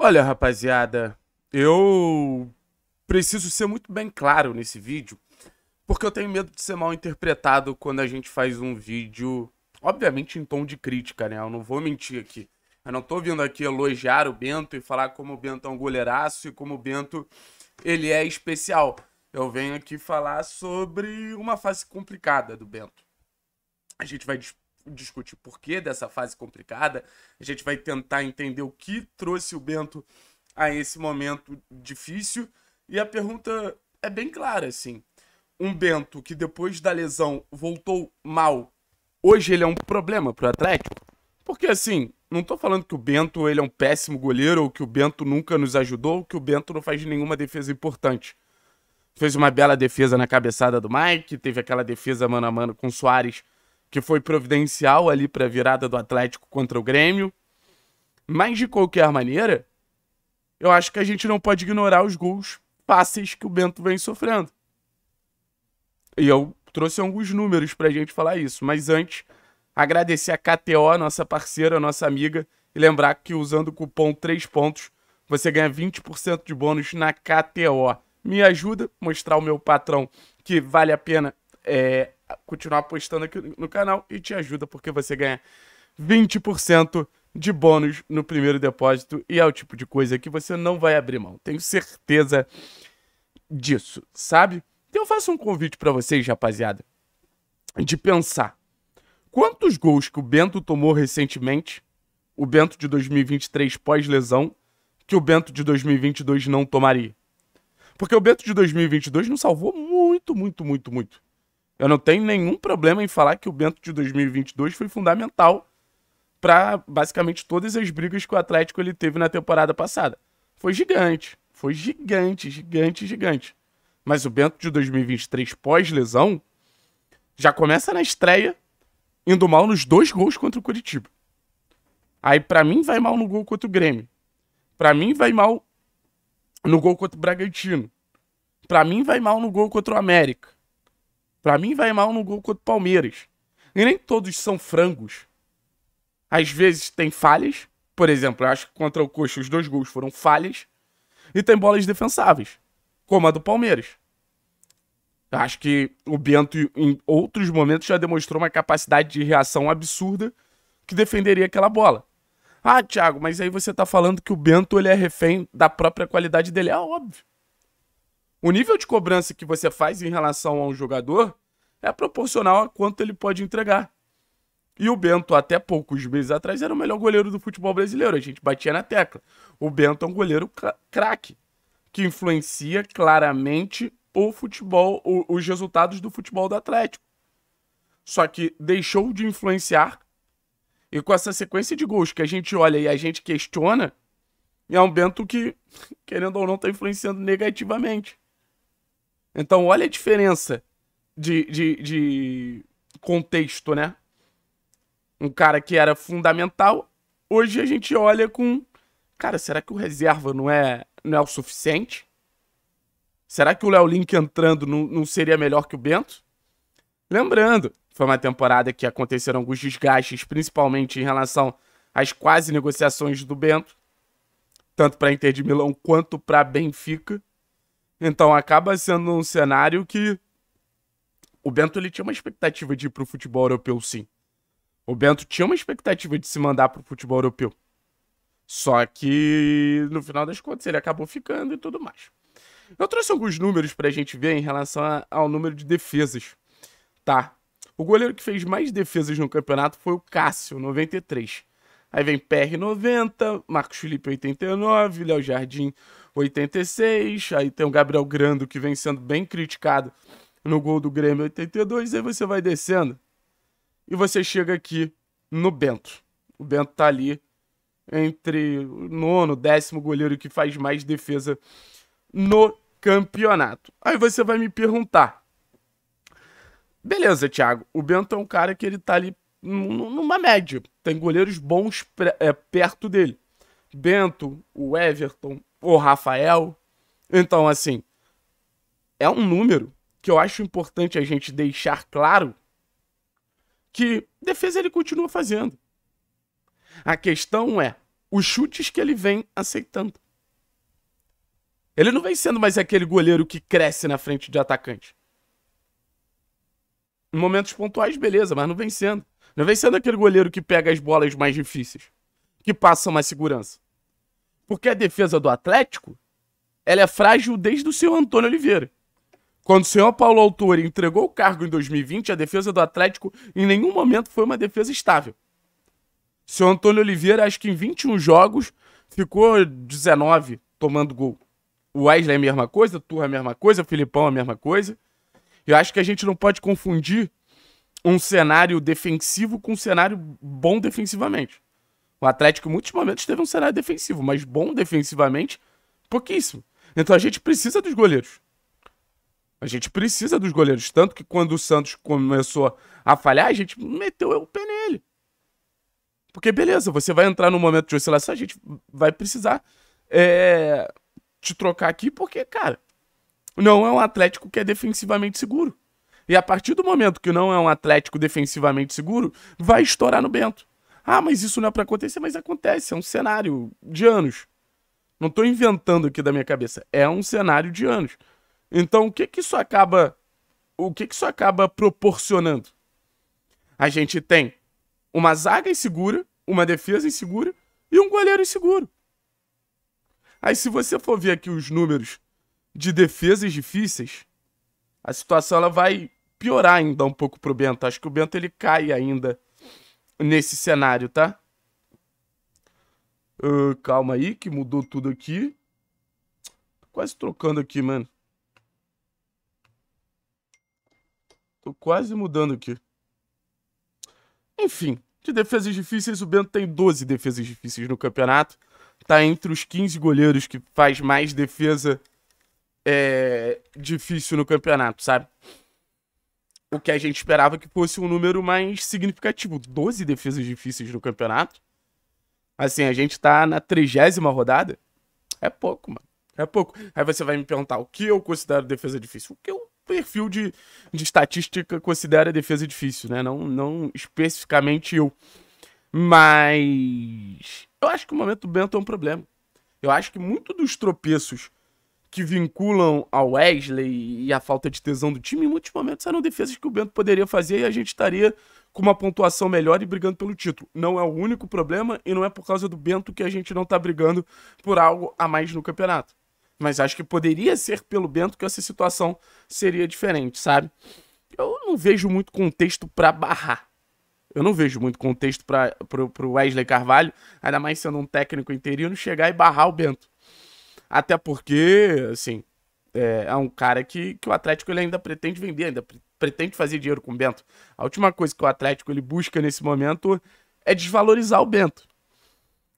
Olha, rapaziada, eu preciso ser muito bem claro nesse vídeo, porque eu tenho medo de ser mal interpretado quando a gente faz um vídeo, obviamente em tom de crítica, né? Eu não vou mentir aqui. Eu não tô vindo aqui elogiar o Bento e falar como o Bento é um goleiraço e como o Bento ele é especial. Eu venho aqui falar sobre uma fase complicada do Bento. A gente vai discutir porquê dessa fase complicada, a gente vai tentar entender o que trouxe o Bento a esse momento difícil. E a pergunta é bem clara, assim. Um Bento que depois da lesão voltou mal, hoje ele é um problema pro Atlético? Porque assim, não tô falando que o Bento ele é um péssimo goleiro, ou que o Bento nunca nos ajudou, ou que o Bento não faz nenhuma defesa importante. Fez uma bela defesa na cabeçada do Mike, teve aquela defesa mano a mano com o Soares que foi providencial ali para a virada do Atlético contra o Grêmio. Mas de qualquer maneira, eu acho que a gente não pode ignorar os gols fáceis que o Bento vem sofrendo. E eu trouxe alguns números para a gente falar isso, mas antes, agradecer a KTO, nossa parceira, nossa amiga, e lembrar que usando o cupom 3 pontos você ganha 20% de bônus na KTO. Me ajuda a mostrar ao meu patrão que vale a pena é, continuar postando aqui no canal e te ajuda porque você ganha 20% de bônus no primeiro depósito e é o tipo de coisa que você não vai abrir mão. Tenho certeza disso, sabe? Então eu faço um convite para vocês, rapaziada, de pensar quantos gols que o Bento tomou recentemente, o Bento de 2023 pós-lesão, que o Bento de 2022 não tomaria. Porque o Bento de 2022 não salvou muito, muito, muito, muito. Eu não tenho nenhum problema em falar que o Bento de 2022 foi fundamental para basicamente todas as brigas que o Atlético ele teve na temporada passada. Foi gigante, foi gigante, gigante, gigante. Mas o Bento de 2023 pós-lesão já começa na estreia indo mal nos dois gols contra o Curitiba. Aí para mim vai mal no gol contra o Grêmio. Para mim vai mal no gol contra o Bragantino. Para mim vai mal no gol contra o América. Para mim, vai mal no gol contra o Palmeiras. E nem todos são frangos. Às vezes tem falhas. Por exemplo, eu acho que contra o Coxa os dois gols foram falhas. E tem bolas defensáveis, como a do Palmeiras. Eu acho que o Bento, em outros momentos, já demonstrou uma capacidade de reação absurda que defenderia aquela bola. Ah, Thiago, mas aí você tá falando que o Bento ele é refém da própria qualidade dele. É óbvio. O nível de cobrança que você faz em relação a um jogador é proporcional a quanto ele pode entregar. E o Bento, até poucos meses atrás, era o melhor goleiro do futebol brasileiro. A gente batia na tecla. O Bento é um goleiro craque, que influencia claramente o futebol, o, os resultados do futebol do Atlético. Só que deixou de influenciar. E com essa sequência de gols que a gente olha e a gente questiona, é um Bento que, querendo ou não, está influenciando negativamente. Então, olha a diferença de, de, de contexto, né? Um cara que era fundamental, hoje a gente olha com. Cara, será que o reserva não é, não é o suficiente? Será que o Léo Link entrando não, não seria melhor que o Bento? Lembrando, foi uma temporada que aconteceram alguns desgastes, principalmente em relação às quase negociações do Bento, tanto para Inter de Milão quanto para Benfica. Então acaba sendo um cenário que o Bento ele tinha uma expectativa de ir pro futebol europeu, sim. O Bento tinha uma expectativa de se mandar pro futebol europeu. Só que no final das contas ele acabou ficando e tudo mais. Eu trouxe alguns números pra gente ver em relação a, ao número de defesas. Tá? O goleiro que fez mais defesas no campeonato foi o Cássio, 93. Aí vem PR 90, Marcos Felipe 89, Léo Jardim 86, aí tem o Gabriel Grando que vem sendo bem criticado no gol do Grêmio 82, aí você vai descendo e você chega aqui no Bento. O Bento tá ali entre o nono, décimo goleiro que faz mais defesa no campeonato. Aí você vai me perguntar, beleza, Thiago, o Bento é um cara que ele tá ali numa média. Tem goleiros bons é, perto dele. Bento, o Everton, o Rafael. Então, assim, é um número que eu acho importante a gente deixar claro que defesa ele continua fazendo. A questão é os chutes que ele vem aceitando. Ele não vem sendo mais aquele goleiro que cresce na frente de atacante. Em momentos pontuais, beleza, mas não vem sendo. Não vem sendo aquele goleiro que pega as bolas mais difíceis, que passa mais segurança. Porque a defesa do Atlético, ela é frágil desde o seu Antônio Oliveira. Quando o senhor Paulo Autor entregou o cargo em 2020, a defesa do Atlético em nenhum momento foi uma defesa estável. O senhor Antônio Oliveira, acho que em 21 jogos, ficou 19 tomando gol. O Wesley é a mesma coisa, o Turra é a mesma coisa, o Filipão é a mesma coisa. Eu acho que a gente não pode confundir um cenário defensivo com um cenário bom defensivamente. O Atlético, em muitos momentos, teve um cenário defensivo, mas bom defensivamente, pouquíssimo. Então a gente precisa dos goleiros. A gente precisa dos goleiros. Tanto que quando o Santos começou a falhar, a gente meteu o pé nele. Porque, beleza, você vai entrar num momento de oscilação, a gente vai precisar é, te trocar aqui, porque, cara, não é um Atlético que é defensivamente seguro. E a partir do momento que não é um Atlético defensivamente seguro, vai estourar no Bento. Ah, mas isso não é para acontecer, mas acontece, é um cenário de anos. Não estou inventando aqui da minha cabeça, é um cenário de anos. Então, o que que isso acaba o que que isso acaba proporcionando? A gente tem uma zaga insegura, uma defesa insegura e um goleiro inseguro. Aí se você for ver aqui os números de defesas difíceis, a situação ela vai piorar ainda um pouco pro Bento. Acho que o Bento ele cai ainda nesse cenário, tá? Uh, calma aí, que mudou tudo aqui. Tô quase trocando aqui, mano. Tô quase mudando aqui. Enfim, de defesas difíceis, o Bento tem 12 defesas difíceis no campeonato. Tá entre os 15 goleiros que faz mais defesa é, difícil no campeonato, sabe? o que a gente esperava que fosse um número mais significativo. 12 defesas difíceis no campeonato. Assim, a gente tá na trigésima rodada. É pouco, mano. É pouco. Aí você vai me perguntar o que eu considero defesa difícil. O que o perfil de, de estatística considera defesa difícil, né? Não, não especificamente eu. Mas eu acho que o momento do Bento é um problema. Eu acho que muito dos tropeços que vinculam ao Wesley e a falta de tesão do time, em muitos momentos eram defesas que o Bento poderia fazer e a gente estaria com uma pontuação melhor e brigando pelo título. Não é o único problema e não é por causa do Bento que a gente não está brigando por algo a mais no campeonato. Mas acho que poderia ser pelo Bento que essa situação seria diferente, sabe? Eu não vejo muito contexto para barrar. Eu não vejo muito contexto para o Wesley Carvalho, ainda mais sendo um técnico interino, chegar e barrar o Bento. Até porque, assim, é, é, um cara que, que o Atlético ele ainda pretende vender, ainda pre pretende fazer dinheiro com o Bento. A última coisa que o Atlético ele busca nesse momento é desvalorizar o Bento.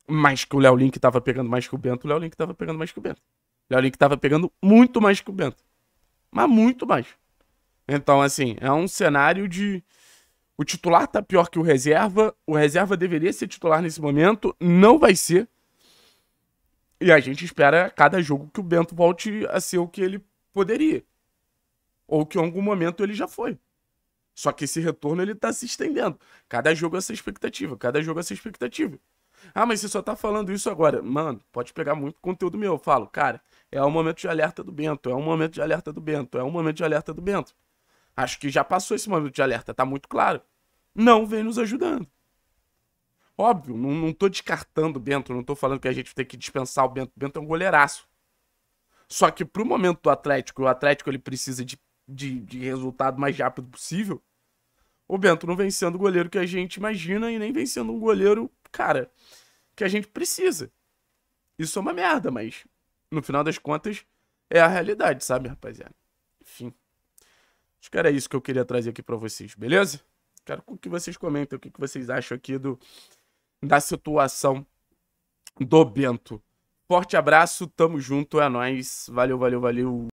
Mas que o Léo Link tava pegando mais que o Bento, o Léo Link tava pegando mais que o Bento. O Léo Link tava pegando muito mais que o Bento. Mas muito mais. Então, assim, é um cenário de. O titular tá pior que o reserva. O reserva deveria ser titular nesse momento. Não vai ser. E a gente espera a cada jogo que o Bento volte a ser o que ele poderia. Ou que em algum momento ele já foi. Só que esse retorno ele tá se estendendo. Cada jogo é essa expectativa, cada jogo é essa expectativa. Ah, mas você só tá falando isso agora. Mano, pode pegar muito conteúdo meu. Eu falo, cara, é um momento de alerta do Bento, é um momento de alerta do Bento, é um momento de alerta do Bento. Acho que já passou esse momento de alerta, tá muito claro. Não vem nos ajudando. Óbvio, não, não tô descartando o Bento, não tô falando que a gente tem que dispensar o Bento. O Bento é um goleiraço. Só que pro momento do Atlético, o Atlético ele precisa de, de, de resultado mais rápido possível. O Bento não vem sendo o goleiro que a gente imagina e nem vem sendo um goleiro, cara, que a gente precisa. Isso é uma merda, mas no final das contas é a realidade, sabe, rapaziada? Enfim. Acho que era isso que eu queria trazer aqui para vocês, beleza? Quero que vocês comentem o que vocês acham aqui do da situação do Bento. Forte abraço, tamo junto, é nóis. Valeu, valeu, valeu.